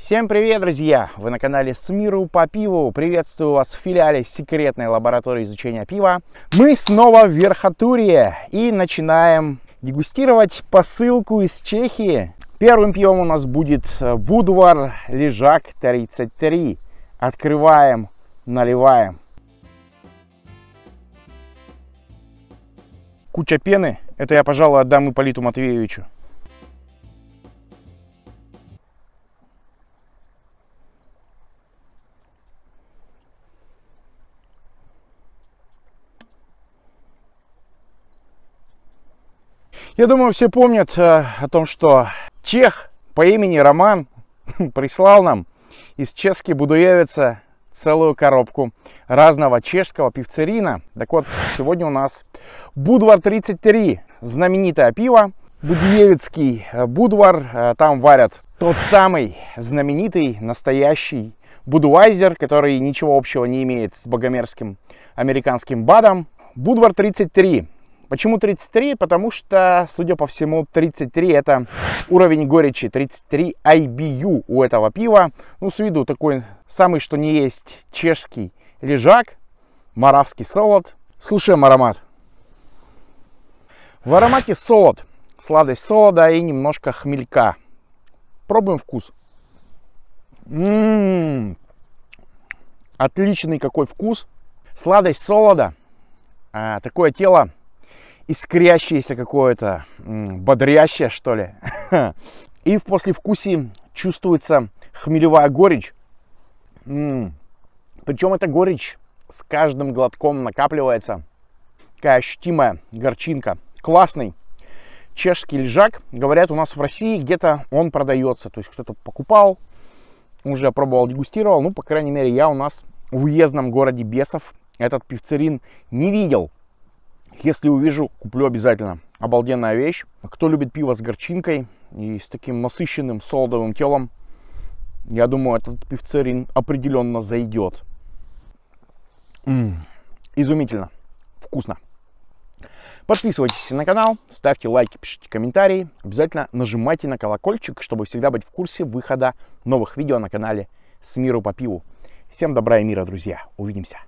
Всем привет, друзья! Вы на канале С миру по пиву. Приветствую вас в филиале секретной лаборатории изучения пива. Мы снова в Верхотурье и начинаем дегустировать посылку из Чехии. Первым пивом у нас будет э, Будвар Лежак 33. Открываем, наливаем. Куча пены. Это я, пожалуй, отдам Иполиту Матвеевичу. Я думаю, все помнят э, о том, что чех по имени Роман прислал нам из Чешки Будуевица целую коробку разного чешского пивцерина. Так вот, сегодня у нас Будвар 33, знаменитое пиво, Будуевицкий э, Будвар. Э, там варят тот самый знаменитый, настоящий Будуайзер, который ничего общего не имеет с богомерзким американским БАДом. Будвар 33 Почему 33? Потому что, судя по всему, 33 это уровень горечи, 33 IBU у этого пива. Ну, с виду такой самый, что не есть, чешский лежак, маравский солод. Слушаем аромат. В аромате солод, сладость солода и немножко хмелька. Пробуем вкус. Ммм, отличный какой вкус. Сладость солода, а, такое тело искрящееся какое-то, бодрящее, что ли. И в послевкусии чувствуется хмелевая горечь. Причем эта горечь с каждым глотком накапливается. Такая ощутимая горчинка. Классный чешский лежак. Говорят, у нас в России где-то он продается. То есть кто-то покупал, уже пробовал, дегустировал. Ну, по крайней мере, я у нас в уездном городе Бесов этот певцерин не видел. Если увижу, куплю обязательно. Обалденная вещь. Кто любит пиво с горчинкой и с таким насыщенным солодовым телом, я думаю, этот пивцерин определенно зайдет. М-м, изумительно. Вкусно. Подписывайтесь на канал, ставьте лайки, пишите комментарии. Обязательно нажимайте на колокольчик, чтобы всегда быть в курсе выхода новых видео на канале «С миру по пиву». Всем добра и мира, друзья. Увидимся.